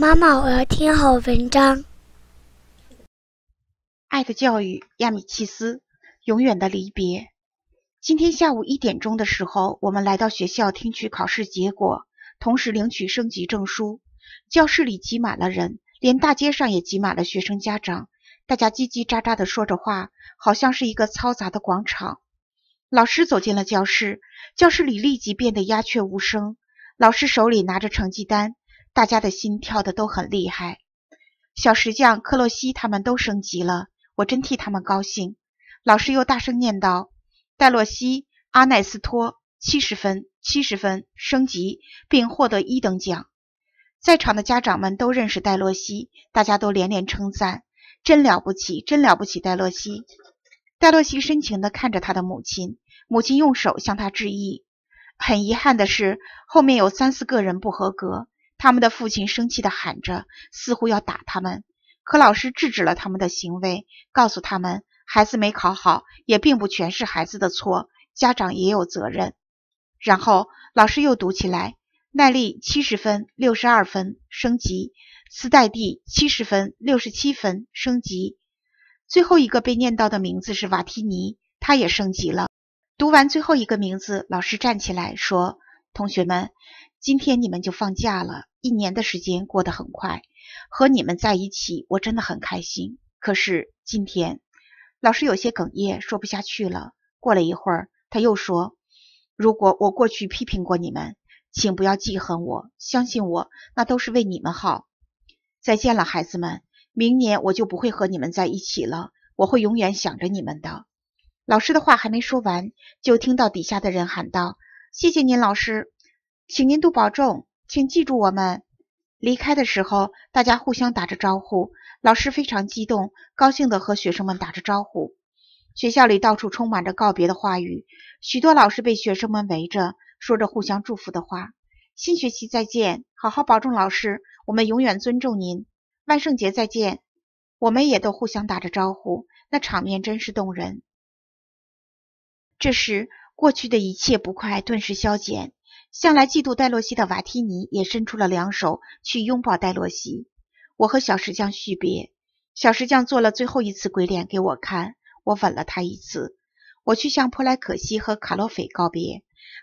妈妈，我要听好文章。《爱的教育》亚米契斯，《永远的离别》。今天下午一点钟的时候，我们来到学校听取考试结果，同时领取升级证书。教室里挤满了人，连大街上也挤满了学生家长。大家叽叽喳喳地说着话，好像是一个嘈杂的广场。老师走进了教室，教室里立即变得鸦雀无声。老师手里拿着成绩单。大家的心跳的都很厉害，小石匠克洛西他们都升级了，我真替他们高兴。老师又大声念道：“戴洛西、阿奈斯托，七十分，七十分，升级并获得一等奖。”在场的家长们都认识戴洛西，大家都连连称赞：“真了不起，真了不起！”戴洛西。戴洛西深情地看着他的母亲，母亲用手向他致意。很遗憾的是，后面有三四个人不合格。他们的父亲生气地喊着，似乎要打他们，可老师制止了他们的行为，告诉他们，孩子没考好，也并不全是孩子的错，家长也有责任。然后老师又读起来：耐力七十分，六十二分，升级；斯黛蒂七十分，六十七分，升级。最后一个被念到的名字是瓦提尼，他也升级了。读完最后一个名字，老师站起来说：“同学们。”今天你们就放假了，一年的时间过得很快。和你们在一起，我真的很开心。可是今天，老师有些哽咽，说不下去了。过了一会儿，他又说：“如果我过去批评过你们，请不要记恨我，相信我，那都是为你们好。”再见了，孩子们。明年我就不会和你们在一起了，我会永远想着你们的。老师的话还没说完，就听到底下的人喊道：“谢谢您，老师。”请您多保重，请记住我们。离开的时候，大家互相打着招呼。老师非常激动，高兴地和学生们打着招呼。学校里到处充满着告别的话语，许多老师被学生们围着，说着互相祝福的话。新学期再见，好好保重，老师，我们永远尊重您。万圣节再见，我们也都互相打着招呼，那场面真是动人。这时，过去的一切不快顿时消减。向来嫉妒戴洛西的瓦提尼也伸出了两手去拥抱戴洛西。我和小石匠续别，小石匠做了最后一次鬼脸给我看，我吻了他一次。我去向普莱可西和卡洛斐告别，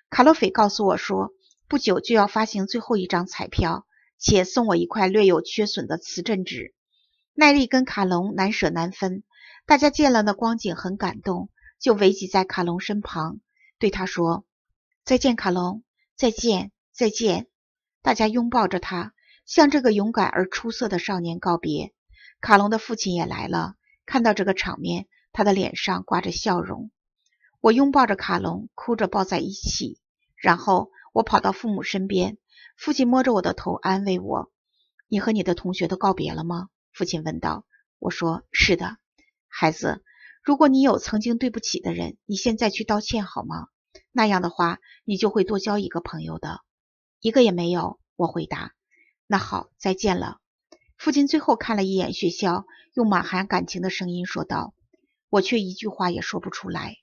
卡洛斐告诉我说，不久就要发行最后一张彩票，且送我一块略有缺损的磁振纸。奈利跟卡隆难舍难分，大家见了那光景很感动，就围挤在卡隆身旁，对他说：“再见，卡隆。”再见，再见！大家拥抱着他，向这个勇敢而出色的少年告别。卡隆的父亲也来了，看到这个场面，他的脸上挂着笑容。我拥抱着卡隆，哭着抱在一起。然后我跑到父母身边，父亲摸着我的头安慰我：“你和你的同学都告别了吗？”父亲问道。我说：“是的，孩子。如果你有曾经对不起的人，你现在去道歉好吗？”那样的话，你就会多交一个朋友的。一个也没有，我回答。那好，再见了。父亲最后看了一眼学校，用满含感情的声音说道，我却一句话也说不出来。